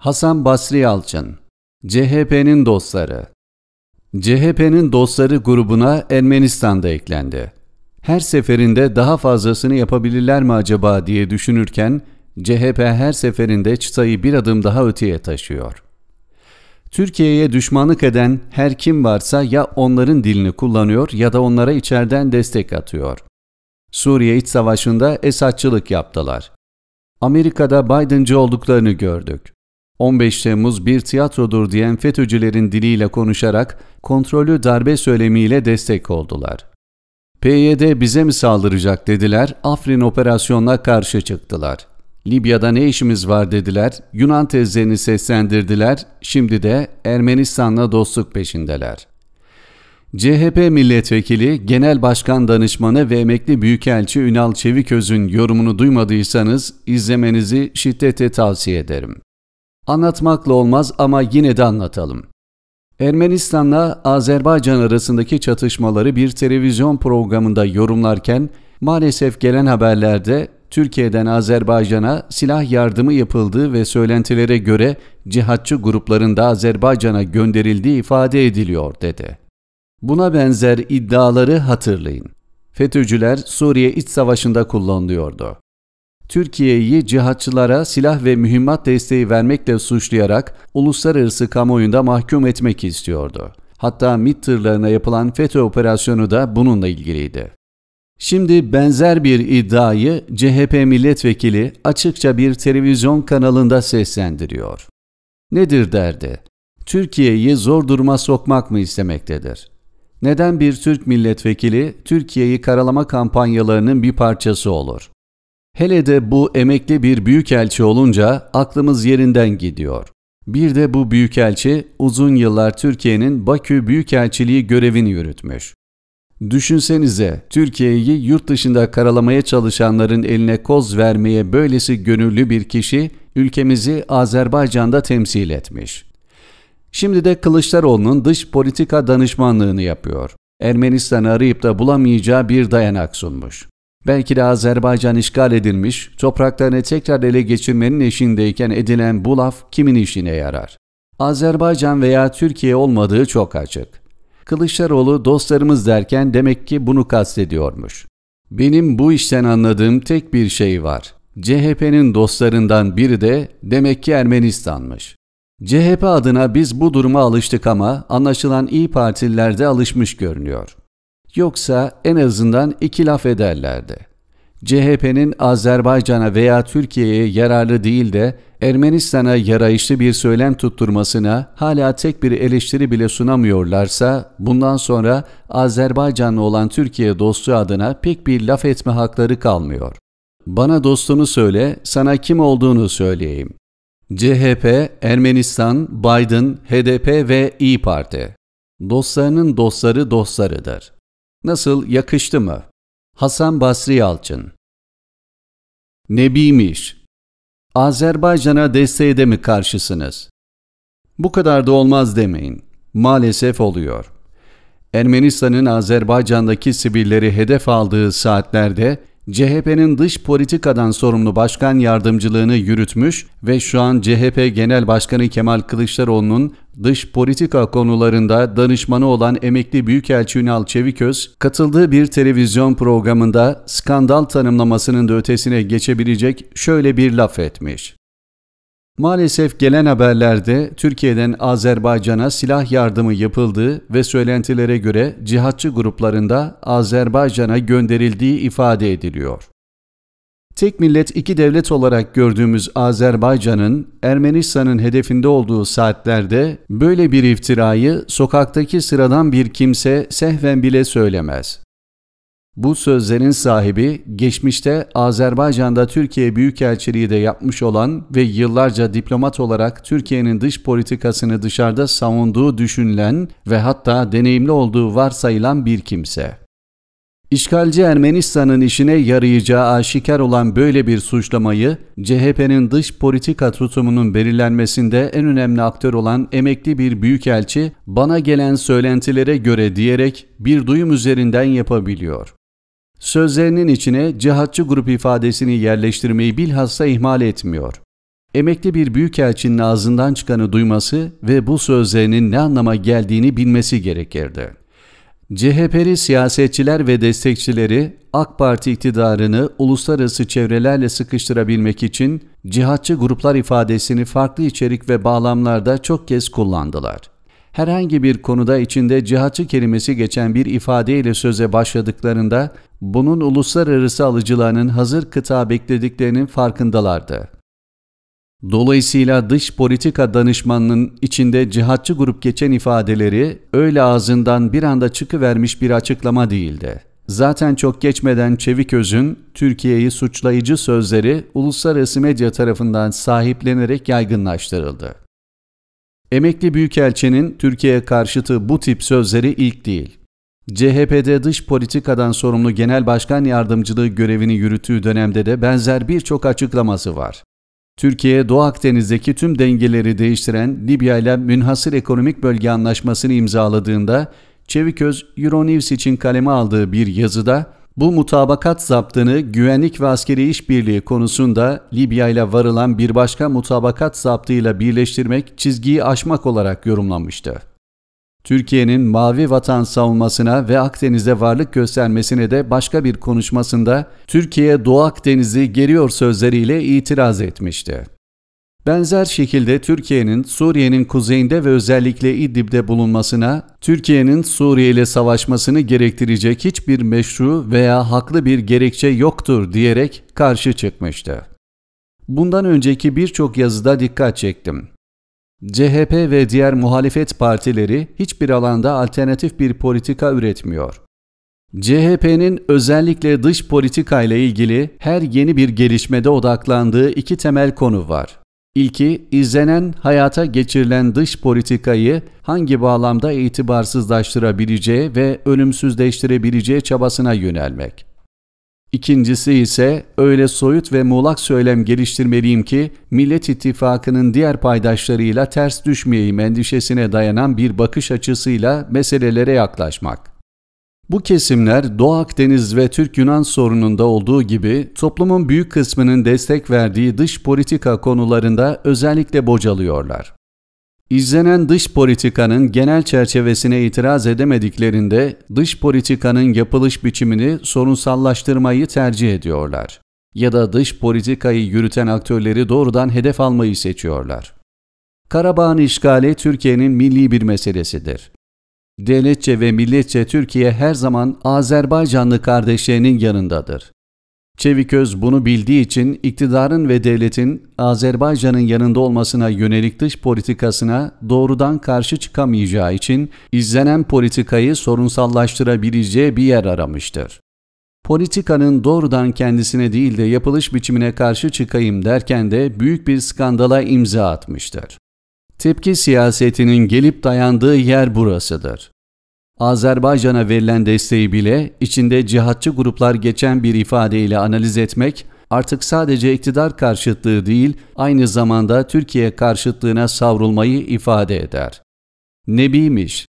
Hasan Basri Yalçın CHP'nin dostları CHP'nin dostları grubuna Ermenistan'da eklendi. Her seferinde daha fazlasını yapabilirler mi acaba diye düşünürken CHP her seferinde çıtayı bir adım daha öteye taşıyor. Türkiye'ye düşmanlık eden her kim varsa ya onların dilini kullanıyor ya da onlara içeriden destek atıyor. Suriye iç savaşında esatçılık yaptılar. Amerika'da Biden'cı olduklarını gördük. 15 Temmuz bir tiyatrodur diyen FETÖ'cülerin diliyle konuşarak kontrollü darbe söylemiyle destek oldular. PYD bize mi saldıracak dediler, Afrin operasyonuna karşı çıktılar. Libya'da ne işimiz var dediler, Yunan tezlerini seslendirdiler, şimdi de Ermenistan'la dostluk peşindeler. CHP milletvekili, genel başkan danışmanı ve emekli büyükelçi Ünal Çeviköz'ün yorumunu duymadıysanız izlemenizi şiddetle tavsiye ederim. Anlatmakla olmaz ama yine de anlatalım. Ermenistan'la Azerbaycan arasındaki çatışmaları bir televizyon programında yorumlarken maalesef gelen haberlerde Türkiye'den Azerbaycan'a silah yardımı yapıldığı ve söylentilere göre cihatçı gruplarında Azerbaycan'a gönderildiği ifade ediliyor dedi. Buna benzer iddiaları hatırlayın. FETÖ'cüler Suriye iç savaşında kullanılıyordu. Türkiye'yi cihatçılara silah ve mühimmat desteği vermekle suçlayarak uluslararası kamuoyunda mahkum etmek istiyordu. Hatta MİT tırlarına yapılan FETÖ operasyonu da bununla ilgiliydi. Şimdi benzer bir iddiayı CHP milletvekili açıkça bir televizyon kanalında seslendiriyor. Nedir derdi? Türkiye'yi zor duruma sokmak mı istemektedir? Neden bir Türk milletvekili Türkiye'yi karalama kampanyalarının bir parçası olur? Hele de bu emekli bir büyükelçi olunca aklımız yerinden gidiyor. Bir de bu büyükelçi uzun yıllar Türkiye'nin Bakü Büyükelçiliği görevini yürütmüş. Düşünsenize Türkiye'yi yurt dışında karalamaya çalışanların eline koz vermeye böylesi gönüllü bir kişi ülkemizi Azerbaycan'da temsil etmiş. Şimdi de Kılıçdaroğlu'nun dış politika danışmanlığını yapıyor. Ermenistan'ı arayıp da bulamayacağı bir dayanak sunmuş. Belki de Azerbaycan işgal edilmiş, topraklarını tekrar ele geçirmenin eşindeyken edilen bu laf kimin işine yarar? Azerbaycan veya Türkiye olmadığı çok açık. Kılıçdaroğlu dostlarımız derken demek ki bunu kastediyormuş. Benim bu işten anladığım tek bir şey var. CHP'nin dostlarından biri de demek ki Ermenistan'mış. CHP adına biz bu duruma alıştık ama anlaşılan iyi Partililer de alışmış görünüyor. Yoksa en azından iki laf ederlerdi. CHP'nin Azerbaycan'a veya Türkiye'ye yararlı değil de Ermenistan'a yarayışlı bir söylem tutturmasına hala tek bir eleştiri bile sunamıyorlarsa bundan sonra Azerbaycanlı olan Türkiye dostu adına pek bir laf etme hakları kalmıyor. Bana dostunu söyle, sana kim olduğunu söyleyeyim. CHP, Ermenistan, Biden, HDP ve İyi Parti. Dostlarının dostları dostlarıdır. Nasıl, yakıştı mı? Hasan Basri Yalçın Nebiymiş Azerbaycan'a desteğe mi karşısınız? Bu kadar da olmaz demeyin. Maalesef oluyor. Ermenistan'ın Azerbaycan'daki sivilleri hedef aldığı saatlerde CHP'nin dış politikadan sorumlu başkan yardımcılığını yürütmüş ve şu an CHP Genel Başkanı Kemal Kılıçdaroğlu'nun dış politika konularında danışmanı olan emekli Büyükelçi Ünal Çeviköz, katıldığı bir televizyon programında skandal tanımlamasının da ötesine geçebilecek şöyle bir laf etmiş. Maalesef gelen haberlerde Türkiye'den Azerbaycan'a silah yardımı yapıldığı ve söylentilere göre cihatçı gruplarında Azerbaycan'a gönderildiği ifade ediliyor. Tek millet iki devlet olarak gördüğümüz Azerbaycan'ın Ermenistan'ın hedefinde olduğu saatlerde böyle bir iftirayı sokaktaki sıradan bir kimse sehven bile söylemez. Bu sözlerin sahibi geçmişte Azerbaycan'da Türkiye Büyükelçiliği de yapmış olan ve yıllarca diplomat olarak Türkiye'nin dış politikasını dışarıda savunduğu düşünülen ve hatta deneyimli olduğu varsayılan bir kimse. İşgalci Ermenistan'ın işine yarayacağı aşikar olan böyle bir suçlamayı CHP'nin dış politika tutumunun belirlenmesinde en önemli aktör olan emekli bir büyükelçi bana gelen söylentilere göre diyerek bir duyum üzerinden yapabiliyor. Sözlerinin içine cihatçı grup ifadesini yerleştirmeyi bilhassa ihmal etmiyor. Emekli bir büyükelçinin ağzından çıkanı duyması ve bu sözlerinin ne anlama geldiğini bilmesi gerekirdi. CHP'li siyasetçiler ve destekçileri AK Parti iktidarını uluslararası çevrelerle sıkıştırabilmek için cihatçı gruplar ifadesini farklı içerik ve bağlamlarda çok kez kullandılar herhangi bir konuda içinde cihatçı kelimesi geçen bir ifadeyle söze başladıklarında bunun uluslararası alıcılarının hazır kıta beklediklerinin farkındalardı. Dolayısıyla dış politika danışmanının içinde cihatçı grup geçen ifadeleri öyle ağzından bir anda çıkıvermiş bir açıklama değildi. Zaten çok geçmeden Çeviköz'ün Türkiye'yi suçlayıcı sözleri uluslararası medya tarafından sahiplenerek yaygınlaştırıldı. Emekli Büyükelçinin Türkiye'ye karşıtı bu tip sözleri ilk değil. CHP'de dış politikadan sorumlu genel başkan yardımcılığı görevini yürüttüğü dönemde de benzer birçok açıklaması var. Türkiye, Doğu Akdeniz'deki tüm dengeleri değiştiren Libya ile Münhasır Ekonomik Bölge Anlaşması'nı imzaladığında, Çeviköz, Euronews için kaleme aldığı bir yazıda, bu mutabakat zaptını güvenlik ve askeri işbirliği konusunda Libya ile varılan bir başka mutabakat zaptıyla birleştirmek çizgiyi aşmak olarak yorumlanmıştı. Türkiye'nin mavi vatan savunmasına ve Akdeniz'e varlık göstermesine de başka bir konuşmasında Türkiye Doğu Akdeniz'i geriyor sözleriyle itiraz etmişti. Benzer şekilde Türkiye'nin Suriye'nin kuzeyinde ve özellikle İdlib'de bulunmasına, Türkiye'nin Suriye ile savaşmasını gerektirecek hiçbir meşru veya haklı bir gerekçe yoktur diyerek karşı çıkmıştı. Bundan önceki birçok yazıda dikkat çektim. CHP ve diğer muhalefet partileri hiçbir alanda alternatif bir politika üretmiyor. CHP'nin özellikle dış politika ile ilgili her yeni bir gelişmede odaklandığı iki temel konu var. İlki, izlenen hayata geçirilen dış politikayı hangi bağlamda itibarsızlaştırabileceği ve ölümsüzleştirebileceği çabasına yönelmek. İkincisi ise öyle soyut ve muğlak söylem geliştirmeliyim ki Millet İttifakı'nın diğer paydaşlarıyla ters düşmeyeyim endişesine dayanan bir bakış açısıyla meselelere yaklaşmak. Bu kesimler Doğu Akdeniz ve Türk-Yunan sorununda olduğu gibi toplumun büyük kısmının destek verdiği dış politika konularında özellikle bocalıyorlar. İzlenen dış politikanın genel çerçevesine itiraz edemediklerinde dış politikanın yapılış biçimini sorunsallaştırmayı tercih ediyorlar ya da dış politikayı yürüten aktörleri doğrudan hedef almayı seçiyorlar. Karabağ'ın işgali Türkiye'nin milli bir meselesidir devletçe ve milletçe Türkiye her zaman Azerbaycanlı kardeşlerinin yanındadır. Çeviköz bunu bildiği için iktidarın ve devletin Azerbaycan'ın yanında olmasına yönelik dış politikasına doğrudan karşı çıkamayacağı için izlenen politikayı sorunsallaştırabileceği bir yer aramıştır. Politikanın doğrudan kendisine değil de yapılış biçimine karşı çıkayım derken de büyük bir skandala imza atmıştır. Tepki siyasetinin gelip dayandığı yer burasıdır. Azerbaycan'a verilen desteği bile içinde cihatçı gruplar geçen bir ifadeyle analiz etmek artık sadece iktidar karşıtlığı değil, aynı zamanda Türkiye karşıtlığına savrulmayı ifade eder. Nebiymiş,